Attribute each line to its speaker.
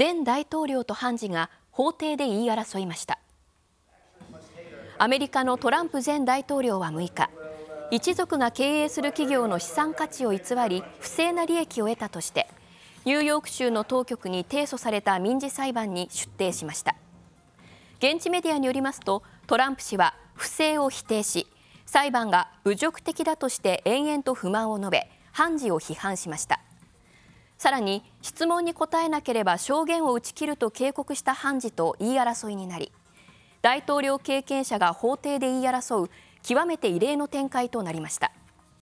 Speaker 1: 前大統領と判事が法廷で言い争いましたアメリカのトランプ前大統領は6日一族が経営する企業の資産価値を偽り不正な利益を得たとしてニューヨーク州の当局に提訴された民事裁判に出廷しました現地メディアによりますとトランプ氏は不正を否定し裁判が侮辱的だとして延々と不満を述べ判事を批判しましたさらに質問に答えなければ証言を打ち切ると警告した判事と言い争いになり大統領経験者が法廷で言い争う極めて異例の展開となりました。